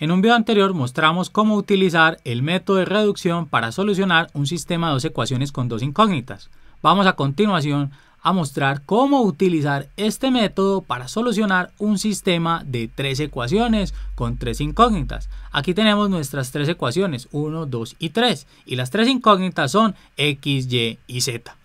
En un video anterior mostramos cómo utilizar el método de reducción para solucionar un sistema de dos ecuaciones con dos incógnitas. Vamos a continuación a mostrar cómo utilizar este método para solucionar un sistema de tres ecuaciones con tres incógnitas. Aquí tenemos nuestras tres ecuaciones, 1, 2 y 3, y las tres incógnitas son x, y y z.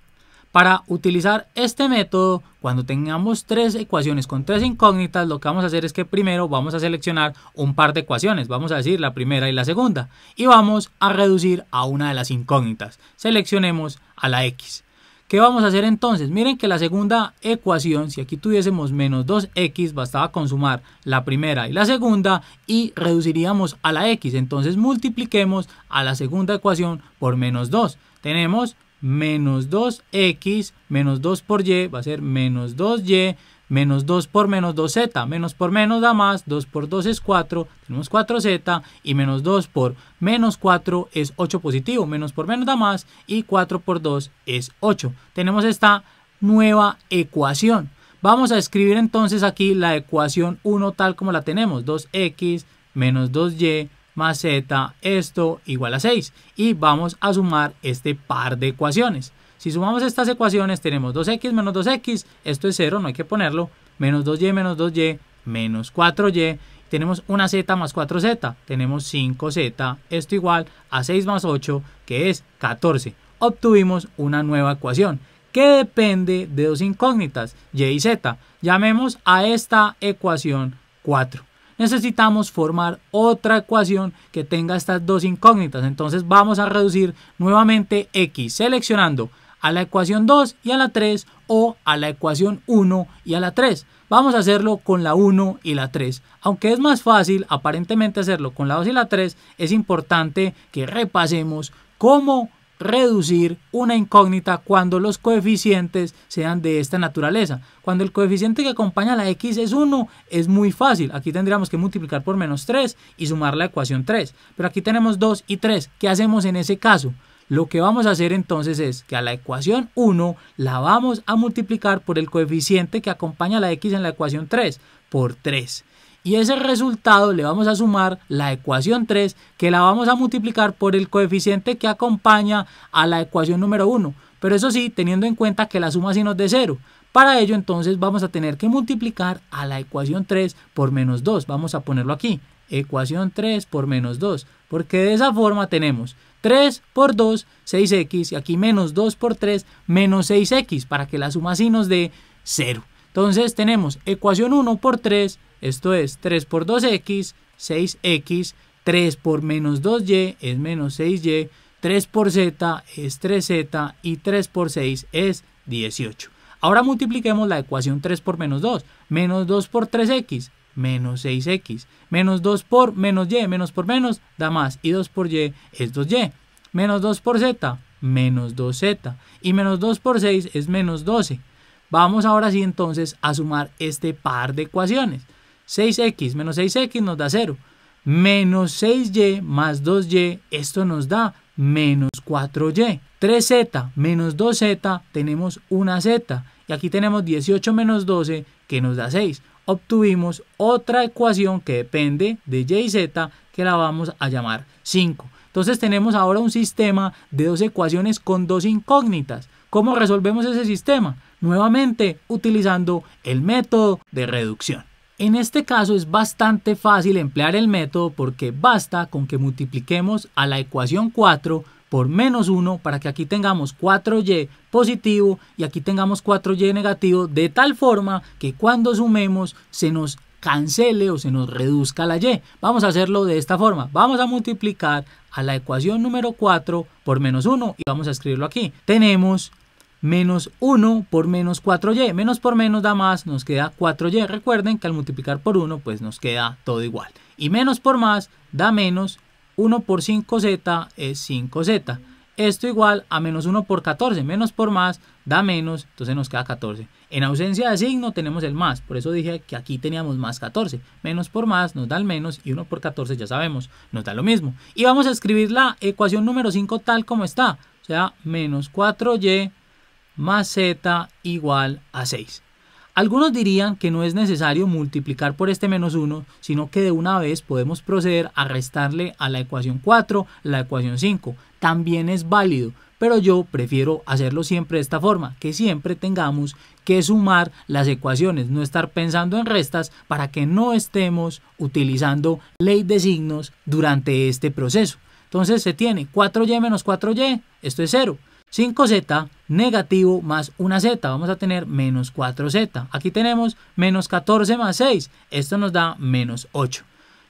Para utilizar este método, cuando tengamos tres ecuaciones con tres incógnitas, lo que vamos a hacer es que primero vamos a seleccionar un par de ecuaciones, vamos a decir la primera y la segunda, y vamos a reducir a una de las incógnitas. Seleccionemos a la x. ¿Qué vamos a hacer entonces? Miren que la segunda ecuación, si aquí tuviésemos menos 2x, bastaba con sumar la primera y la segunda y reduciríamos a la x. Entonces multipliquemos a la segunda ecuación por menos 2. Tenemos menos 2x menos 2 por y va a ser menos 2y menos 2 por menos 2z, menos por menos da más, 2 por 2 es 4, tenemos 4z y menos 2 por menos 4 es 8 positivo, menos por menos da más y 4 por 2 es 8. Tenemos esta nueva ecuación. Vamos a escribir entonces aquí la ecuación 1 tal como la tenemos, 2x menos 2y más z esto igual a 6. Y vamos a sumar este par de ecuaciones. Si sumamos estas ecuaciones tenemos 2x menos 2x, esto es 0, no hay que ponerlo, menos 2y menos 2y, menos 4y, tenemos una z más 4z, tenemos 5z, esto igual a 6 más 8, que es 14. Obtuvimos una nueva ecuación que depende de dos incógnitas, y y z. Llamemos a esta ecuación 4 necesitamos formar otra ecuación que tenga estas dos incógnitas. Entonces vamos a reducir nuevamente x seleccionando a la ecuación 2 y a la 3 o a la ecuación 1 y a la 3. Vamos a hacerlo con la 1 y la 3. Aunque es más fácil aparentemente hacerlo con la 2 y la 3, es importante que repasemos cómo reducir una incógnita cuando los coeficientes sean de esta naturaleza. Cuando el coeficiente que acompaña a la x es 1, es muy fácil. Aquí tendríamos que multiplicar por menos 3 y sumar la ecuación 3. Pero aquí tenemos 2 y 3. ¿Qué hacemos en ese caso? Lo que vamos a hacer entonces es que a la ecuación 1 la vamos a multiplicar por el coeficiente que acompaña a la x en la ecuación 3, por 3 y ese resultado le vamos a sumar la ecuación 3 que la vamos a multiplicar por el coeficiente que acompaña a la ecuación número 1, pero eso sí teniendo en cuenta que la suma sí nos dé 0. Para ello entonces vamos a tener que multiplicar a la ecuación 3 por menos 2, vamos a ponerlo aquí, ecuación 3 por menos 2, porque de esa forma tenemos 3 por 2, 6x, y aquí menos 2 por 3, menos 6x, para que la suma sí nos dé 0. Entonces tenemos ecuación 1 por 3, esto es 3 por 2x, 6x, 3 por menos 2y es menos 6y, 3 por z es 3z y 3 por 6 es 18. Ahora multipliquemos la ecuación 3 por menos 2, menos 2 por 3x, menos 6x, menos 2 por menos y, menos por menos da más y 2 por y es 2y, menos 2 por z, menos 2z y menos 2 por 6 es menos 12 Vamos ahora sí entonces a sumar este par de ecuaciones. 6x menos 6x nos da 0. Menos 6y más 2y, esto nos da menos 4y. 3z menos 2z, tenemos una z. Y aquí tenemos 18 menos 12, que nos da 6. Obtuvimos otra ecuación que depende de y y z, que la vamos a llamar 5. Entonces tenemos ahora un sistema de dos ecuaciones con dos incógnitas. ¿Cómo resolvemos ese sistema? Nuevamente utilizando el método de reducción. En este caso es bastante fácil emplear el método porque basta con que multipliquemos a la ecuación 4 por menos 1 para que aquí tengamos 4y positivo y aquí tengamos 4y negativo de tal forma que cuando sumemos se nos cancele o se nos reduzca la y. Vamos a hacerlo de esta forma. Vamos a multiplicar a la ecuación número 4 por menos 1 y vamos a escribirlo aquí. Tenemos menos 1 por menos 4y. Menos por menos da más, nos queda 4y. Recuerden que al multiplicar por 1 pues nos queda todo igual. Y menos por más da menos, 1 por 5z es 5z. Esto igual a menos 1 por 14, menos por más da menos, entonces nos queda 14. En ausencia de signo tenemos el más, por eso dije que aquí teníamos más 14. Menos por más nos da el menos y 1 por 14 ya sabemos, nos da lo mismo. Y vamos a escribir la ecuación número 5 tal como está, o sea, menos 4y más z igual a 6. Algunos dirían que no es necesario multiplicar por este menos 1, sino que de una vez podemos proceder a restarle a la ecuación 4 la ecuación 5. También es válido, pero yo prefiero hacerlo siempre de esta forma, que siempre tengamos que sumar las ecuaciones, no estar pensando en restas para que no estemos utilizando ley de signos durante este proceso. Entonces se tiene 4y menos 4y, esto es 0. 5z negativo más una z, vamos a tener menos 4z. Aquí tenemos menos 14 más 6, esto nos da menos 8.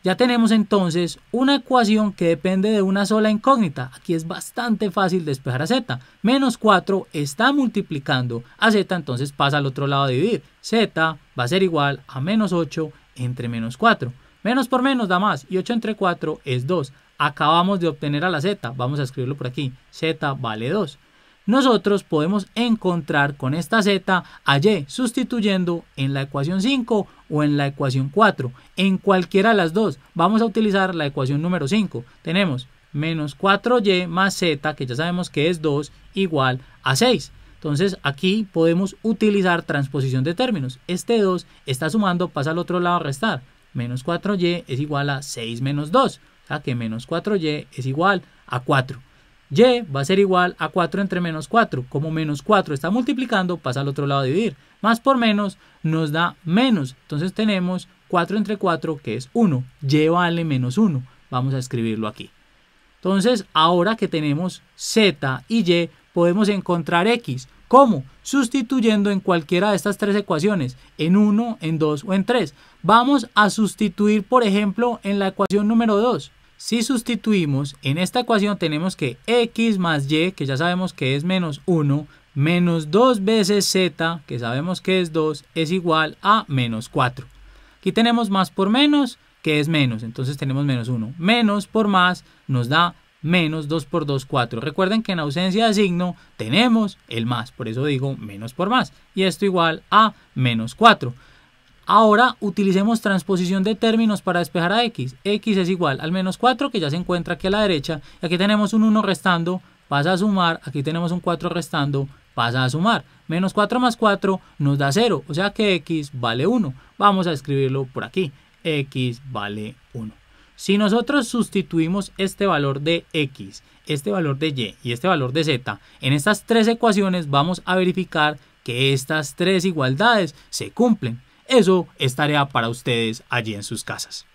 Ya tenemos entonces una ecuación que depende de una sola incógnita. Aquí es bastante fácil despejar a z. Menos 4 está multiplicando a z, entonces pasa al otro lado a dividir. z va a ser igual a menos 8 entre menos 4. Menos por menos da más y 8 entre 4 es 2. Acabamos de obtener a la z, vamos a escribirlo por aquí. z vale 2 nosotros podemos encontrar con esta z a y sustituyendo en la ecuación 5 o en la ecuación 4. En cualquiera de las dos vamos a utilizar la ecuación número 5. Tenemos menos 4y más z, que ya sabemos que es 2, igual a 6. Entonces aquí podemos utilizar transposición de términos. Este 2 está sumando, pasa al otro lado a restar. Menos 4y es igual a 6 menos 2. O sea que menos 4y es igual a 4 y va a ser igual a 4 entre menos 4. Como menos 4 está multiplicando, pasa al otro lado a dividir. Más por menos nos da menos. Entonces tenemos 4 entre 4 que es 1. Y vale menos 1. Vamos a escribirlo aquí. Entonces ahora que tenemos z y y, podemos encontrar x. ¿Cómo? Sustituyendo en cualquiera de estas tres ecuaciones, en 1, en 2 o en 3. Vamos a sustituir, por ejemplo, en la ecuación número 2. Si sustituimos, en esta ecuación tenemos que x más y, que ya sabemos que es menos 1, menos 2 veces z, que sabemos que es 2, es igual a menos 4. Aquí tenemos más por menos, que es menos, entonces tenemos menos 1. Menos por más nos da menos 2 por 2, 4. Recuerden que en ausencia de signo tenemos el más, por eso digo menos por más. Y esto igual a menos 4. Ahora utilicemos transposición de términos para despejar a x. x es igual al menos 4 que ya se encuentra aquí a la derecha. aquí tenemos un 1 restando, pasa a sumar. Aquí tenemos un 4 restando, pasa a sumar. Menos 4 más 4 nos da 0, o sea que x vale 1. Vamos a escribirlo por aquí. x vale 1. Si nosotros sustituimos este valor de x, este valor de y y este valor de z en estas tres ecuaciones, vamos a verificar que estas tres igualdades se cumplen. Eso es tarea para ustedes allí en sus casas.